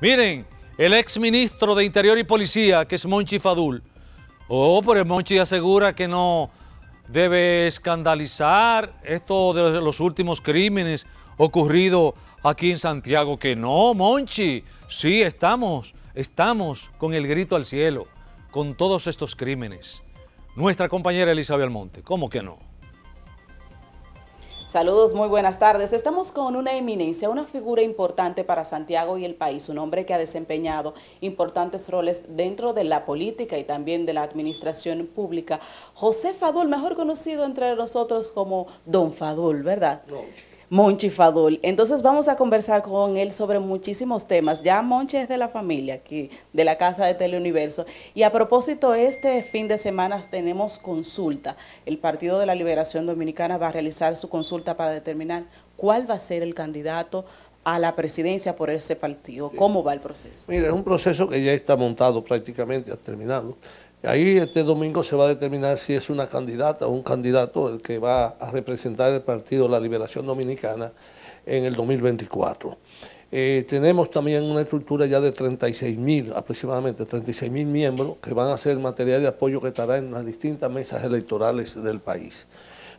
Miren, el ex ministro de Interior y Policía, que es Monchi Fadul, oh, pero Monchi asegura que no debe escandalizar esto de los últimos crímenes ocurridos aquí en Santiago, que no, Monchi, sí, estamos, estamos con el grito al cielo, con todos estos crímenes. Nuestra compañera Elizabeth Almonte, ¿cómo que no? Saludos, muy buenas tardes. Estamos con una eminencia, una figura importante para Santiago y el país, un hombre que ha desempeñado importantes roles dentro de la política y también de la administración pública. José Fadul, mejor conocido entre nosotros como Don Fadul, ¿verdad? Monchi Fadul. Entonces vamos a conversar con él sobre muchísimos temas. Ya Monchi es de la familia aquí, de la casa de Teleuniverso. Y a propósito, este fin de semana tenemos consulta. El Partido de la Liberación Dominicana va a realizar su consulta para determinar cuál va a ser el candidato a la presidencia por ese partido. ¿Cómo va el proceso? Mira, es un proceso que ya está montado prácticamente, ha terminado. Ahí este domingo se va a determinar si es una candidata o un candidato el que va a representar el Partido La Liberación Dominicana en el 2024. Eh, tenemos también una estructura ya de 36 mil, aproximadamente 36 mil miembros que van a ser material de apoyo que estará en las distintas mesas electorales del país.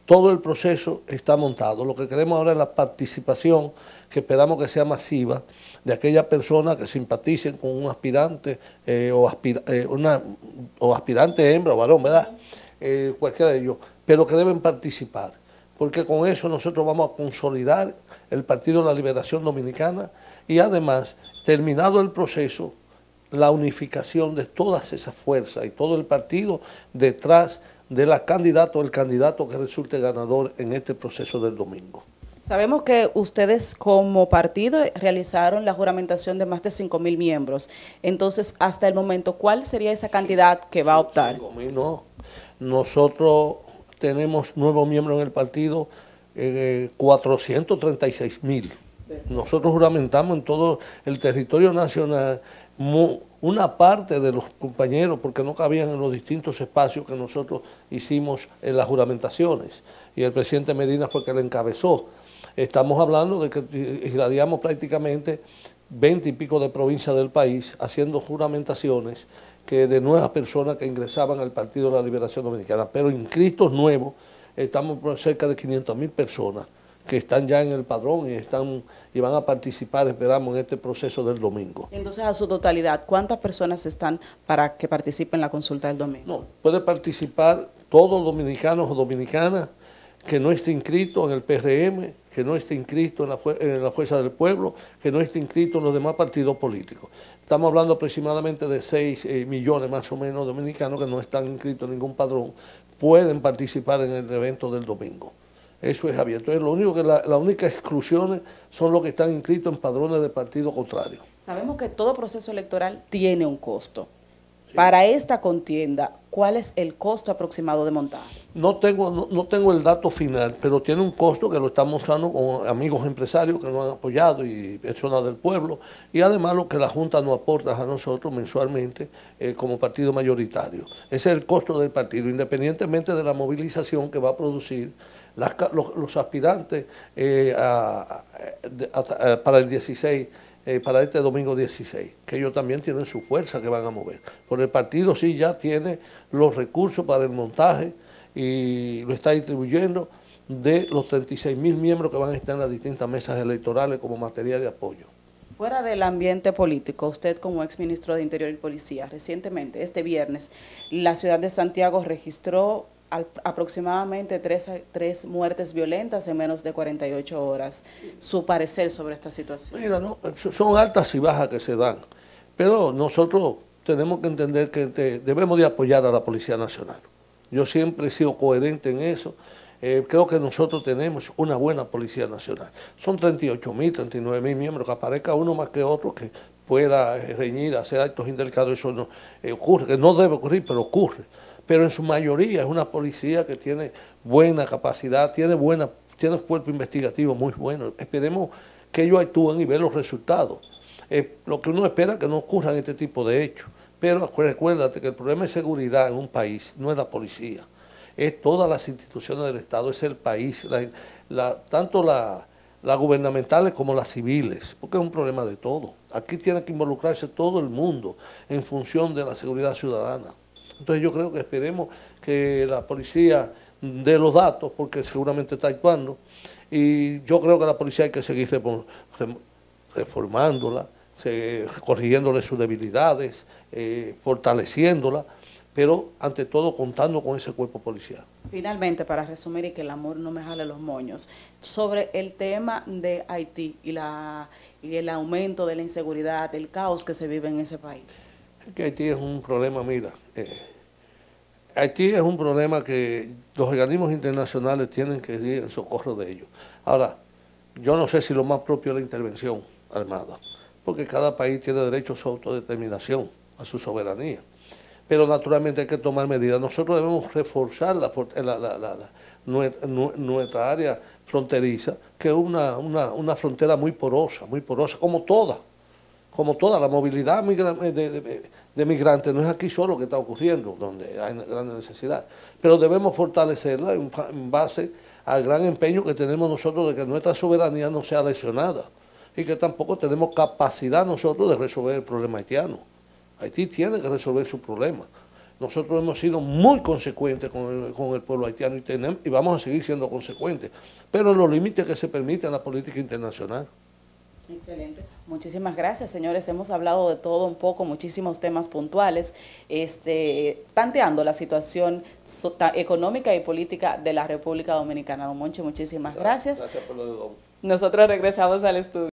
Todo el proceso está montado. Lo que queremos ahora es la participación, que esperamos que sea masiva, de aquellas personas que simpaticen con un aspirante eh, eh, o, aspirante hembra o varón, ¿verdad? Eh, cualquiera de ellos, pero que deben participar, porque con eso nosotros vamos a consolidar el Partido de la Liberación Dominicana y además, terminado el proceso, la unificación de todas esas fuerzas y todo el partido detrás de la candidata o el candidato que resulte ganador en este proceso del domingo. Sabemos que ustedes como partido realizaron la juramentación de más de 5 mil miembros. Entonces, hasta el momento, ¿cuál sería esa cantidad que va a optar? no. Nosotros tenemos nuevos miembros en el partido, eh, 436 mil. Nosotros juramentamos en todo el territorio nacional una parte de los compañeros, porque no cabían en los distintos espacios que nosotros hicimos en las juramentaciones, y el presidente Medina fue que le encabezó. Estamos hablando de que irradiamos prácticamente 20 y pico de provincias del país haciendo juramentaciones que de nuevas personas que ingresaban al Partido de la Liberación Dominicana, pero en Cristo Nuevo estamos cerca de 500 mil personas que están ya en el padrón y, están, y van a participar, esperamos, en este proceso del domingo. Entonces, a su totalidad, ¿cuántas personas están para que participen en la consulta del domingo? No, puede participar todos dominicanos o dominicanas que no esté inscrito en el PRM, que no esté inscrito en la, Fuerza del Pueblo, que no esté inscrito en los demás partidos políticos. Estamos hablando aproximadamente de 6 eh, millones más o menos dominicanos que no están inscritos en ningún padrón, pueden participar en el evento del domingo. Eso es abierto. Entonces, lo único que la, única exclusión son los que están inscritos en padrones de partido contrario. Sabemos que todo proceso electoral tiene un costo para esta contienda, ¿cuál es el costo aproximado de montar? No tengo, no, tengo el dato final, pero tiene un costo que lo estamos mostrando con amigos empresarios que nos han apoyado y personas del pueblo, y además lo que la Junta nos aporta a nosotros mensualmente eh, como partido mayoritario. Ese es el costo del partido, independientemente de la movilización que va a producir los, aspirantes eh, para el 16 eh, para este domingo 16, que ellos también tienen su fuerza que van a mover. Por el partido sí ya tiene los recursos para el montaje y lo está distribuyendo de los 36 mil miembros que van a estar en las distintas mesas electorales como materia de apoyo. Fuera del ambiente político, usted como exministro de Interior y Policía, recientemente, este viernes, la ciudad de Santiago registró aproximadamente tres, muertes violentas en menos de 48 horas. Su parecer sobre esta situación. Mira, son altas y bajas que se dan, pero nosotros tenemos que entender que debemos de apoyar a la Policía Nacional. Yo siempre he sido coherente en eso. Eh, creo que nosotros tenemos una buena Policía Nacional. Son 38 mil, 39 mil miembros, que aparezca uno más que otro que pueda reñir, hacer actos indelicados, eso no, eh, ocurre, que no debe ocurrir, pero ocurre pero en su mayoría es una policía que tiene buena capacidad, tiene, buena, tiene un cuerpo investigativo muy bueno. Esperemos que ellos actúen y vean los resultados. Eh, lo que uno espera es que no ocurran este tipo de hechos. Pero recuérdate que el problema de seguridad en un país no es la policía, es todas las instituciones del Estado, es el país, tanto las gubernamentales como las civiles, porque es un problema de todo. Aquí tiene que involucrarse todo el mundo en función de la seguridad ciudadana. Entonces yo creo que esperemos que la policía dé los datos, porque seguramente está actuando, y yo creo que la policía hay que seguir reformándola, corrigiéndole sus debilidades, eh, fortaleciéndola, pero ante todo contando con ese cuerpo policial. Finalmente, para resumir y que el amor no me jale los moños, sobre el tema de Haití y, y el aumento de la inseguridad, el caos que se vive en ese país que Haití es un problema, mira. Eh, Haití es un problema que los organismos internacionales tienen que ir en socorro de ellos. Ahora, yo no sé si lo más propio es la intervención armada, porque cada país tiene derecho a su autodeterminación, a su soberanía. Pero naturalmente hay que tomar medidas. Nosotros debemos reforzar la, nuestra área fronteriza, que es una, una frontera muy porosa, muy porosa, como todas como toda la movilidad eh, de, migrantes, no es aquí solo que está ocurriendo, donde hay gran necesidad, pero debemos fortalecerla en, base al gran empeño que tenemos nosotros de que nuestra soberanía no sea lesionada y que tampoco tenemos capacidad nosotros de resolver el problema haitiano. Haití tiene que resolver su problema. Nosotros hemos sido muy consecuentes con el, pueblo haitiano y, vamos a seguir siendo consecuentes, pero en los límites que se permite permiten la política internacional. Excelente. Muchísimas gracias, señores. Hemos hablado de todo un poco, muchísimos temas puntuales, este, tanteando la situación económica y política de la República Dominicana. Don Monchi, muchísimas gracias. Gracias por lo de don. Nosotros regresamos al estudio.